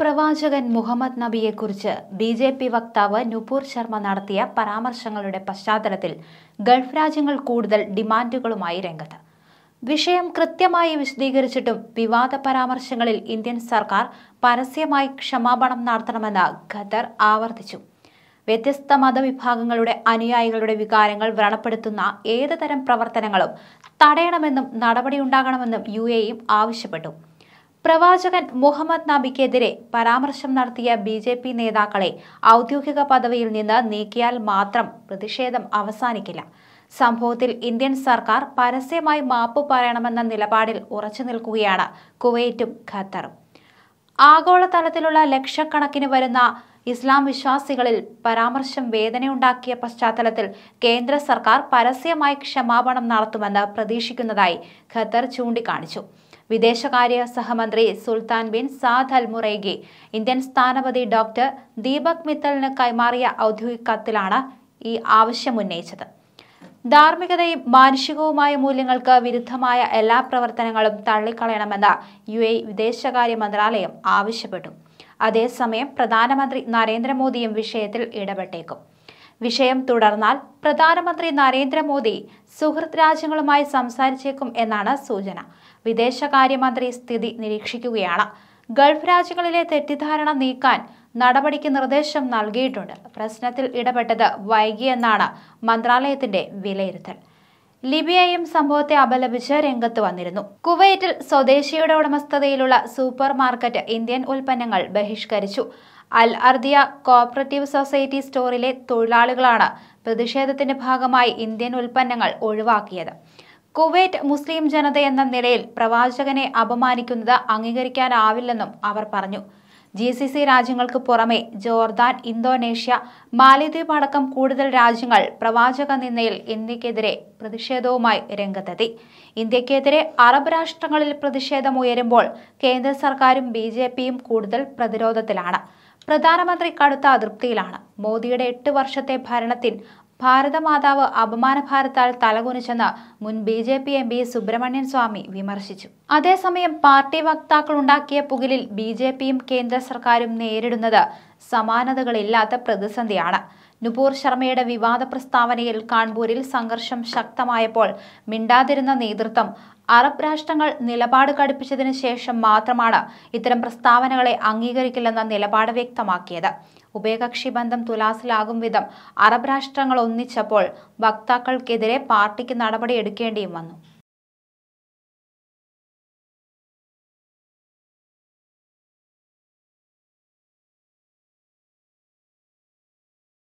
പ്രവാചകൻ മുഹമ്മദ് നബിയെക്കുറിച്ച് B J P വക്താവ് നുപൂർ ശർമ്മ നടത്തിയ പരാമർശങ്ങളുടെ പശ്ചാത്തലത്തിൽ ഗൾഫ് രാജ്യങ്ങൾ കൂടുതൽ ഡിമാൻഡുകളുമായി രംഗത്ത് വിഷയം കൃത്യമായി വിശദീകരിച്ചിട്ടും വിവാദ പരാമർശങ്ങളിൽ ഇന്ത്യൻ സർക്കാർ പരസ്യമായി ക്ഷമാപണം നടത്തണമെന്ന് ഖത്തർ ആവർത്തിച്ചു വ്യത്യസ്ത മതവിഭാഗങ്ങളുടെ അനുയായികളുടെ വികാരങ്ങൾ വ്രണപ്പെടുത്തുന്ന ഏതുതരം പ്രവർത്തനങ്ങളും തടയണമെന്നും നടപടിയുണ്ടാകണമെന്നും യു എയും ആവശ്യപ്പെട്ടു പ്രവാചകൻ മുഹമ്മദ് നബിക്കെതിരെ പരാമർശം നടത്തിയ ബി ജെ പി നേതാക്കളെ ഔദ്യോഗിക പദവിയിൽ നിന്ന് നീക്കിയാൽ മാത്രം പ്രതിഷേധം അവസാനിക്കില്ല സംഭവത്തിൽ ഇന്ത്യൻ സർക്കാർ പരസ്യമായി മാപ്പ് പറയണമെന്ന നിലപാടിൽ ഉറച്ചു നിൽക്കുകയാണ് കുവൈറ്റും ഖത്തറും ആഗോളതലത്തിലുള്ള ലക്ഷക്കണക്കിന് വരുന്ന ഇസ്ലാം വിശ്വാസികളിൽ പരാമർശം വേദനയുണ്ടാക്കിയ പശ്ചാത്തലത്തിൽ കേന്ദ്ര സർക്കാർ പരസ്യമായി ക്ഷമാപണം നടത്തുമെന്ന് പ്രതീക്ഷിക്കുന്നതായി ഖത്തർ ചൂണ്ടിക്കാണിച്ചു വിദേശകാര്യ സഹമന്ത്രി Sultan bin Saad Almuraikhi Indian സ്ഥാനപതി ഡോക്ടർ ദീപക് മിത്തലിന് കൈമാറിയ ഔദ്യോഗിക കത്തിലാണ് ഈ ആവശ്യമുന്നയിച്ചത് ധാർമ്മികതയും മാനുഷികവുമായ മൂല്യങ്ങൾക്ക് വിരുദ്ധമായ എല്ലാ പ്രവർത്തനങ്ങളും തള്ളിക്കളയണമെന്ന് യു എ വിദേശകാര്യ മന്ത്രാലയം ആവശ്യപ്പെട്ടു അതേസമയം പ്രധാനമന്ത്രി നരേന്ദ്രമോദിയും വിഷയത്തിൽ ഇടപെട്ടേക്കും വിഷയം തുടർന്നാൽ പ്രധാനമന്ത്രി നരേന്ദ്രമോദി സുഹൃത് രാജ്യങ്ങളുമായി സംസാരിച്ചേക്കും എന്നാണ് സൂചന വിദേശകാര്യമന്ത്രി സ്ഥിതി നിരീക്ഷിക്കുകയാണ് ഗൾഫ് രാജ്യങ്ങളിലെ തെറ്റിദ്ധാരണ നീക്കാൻ നടപടിക്ക് നിർദ്ദേശം നൽകിയിട്ടുണ്ട് പ്രശ്നത്തിൽ ഇടപെട്ടത് വൈകിയെന്നാണ് മന്ത്രാലയത്തിന്റെ വിലയിരുത്തൽ ലിബിയയും സംഭവത്തെ അപലപിച്ച് രംഗത്ത് വന്നിരുന്നു കുവൈറ്റിൽ സ്വദേശിയുടെ ഉടമസ്ഥതയിലുള്ള സൂപ്പർ മാർക്കറ്റ് ഇന്ത്യൻ ഉൽപ്പന്നങ്ങൾ ബഹിഷ്കരിച്ചു അൽ അർദിയ കോപ്പറേറ്റീവ് സൊസൈറ്റി സ്റ്റോറിലെ തൊഴിലാളികളാണ് പ്രതിഷേധത്തിന്റെ ഭാഗമായി ഇന്ത്യൻ ഉൽപ്പന്നങ്ങൾ ഒഴിവാക്കിയത് കുവൈറ്റ് മുസ്ലിം ജനതയെന്ന നിലയിൽ പ്രവാചകനെ അപമാനിക്കുന്നത് അംഗീകരിക്കാനാവില്ലെന്നും അവർ പറഞ്ഞു ജി സി സി രാജ്യങ്ങൾക്ക് പുറമെ ജോർദാൻ ഇന്തോനേഷ്യ മാലിദ്വീപ് അടക്കം കൂടുതൽ രാജ്യങ്ങൾ പ്രവാചക നിന്നയിൽ ഇന്ത്യക്കെതിരെ പ്രതിഷേധവുമായി രംഗത്തെത്തി ഇന്ത്യക്കെതിരെ അറബ് രാഷ്ട്രങ്ങളിൽ പ്രതിഷേധം ഉയരുമ്പോൾ കേന്ദ്ര സർക്കാരും ബി ജെ പിയും കൂടുതൽ പ്രതിരോധത്തിലാണ് പ്രധാനമന്ത്രി കടുത്ത അതൃപ്തിയിലാണ് മോദിയുടെ എട്ട് വർഷത്തെ ഭരണത്തിൽ ഭാരതമാതാവ് അപമാനഭാരത്താൽ തലകുനിച്ചെന്ന് മുൻ B J P M P Subramanian Swamy വിമർശിച്ചു അതേസമയം പാർട്ടി ഉണ്ടാക്കിയ പുകിലിൽ ബി ജെ പിയും കേന്ദ്ര സർക്കാരും നേരിടുന്നത് സമാനതകളില്ലാത്ത പ്രതിസന്ധിയാണ് നുപൂർ ശർമ്മയുടെ വിവാദ പ്രസ്താവനയിൽ കാൺപൂരിൽ സംഘർഷം ശക്തമായപ്പോൾ മിണ്ടാതിരുന്ന നേതൃത്വം അറബ് രാഷ്ട്രങ്ങൾ നിലപാട് കടുപ്പിച്ചതിന് ശേഷം മാത്രമാണ് ഇത്തരം പ്രസ്താവനകളെ അംഗീകരിക്കില്ലെന്ന നിലപാട് വ്യക്തമാക്കിയത് ഉഭയകക്ഷി ബന്ധം തുലാസിലാകും വിധം അറബ് രാഷ്ട്രങ്ങൾ ഒന്നിച്ചപ്പോൾ വക്താക്കൾക്കെതിരെ പാർട്ടിക്ക് നടപടിയെടുക്കേണ്ടിയും വന്നു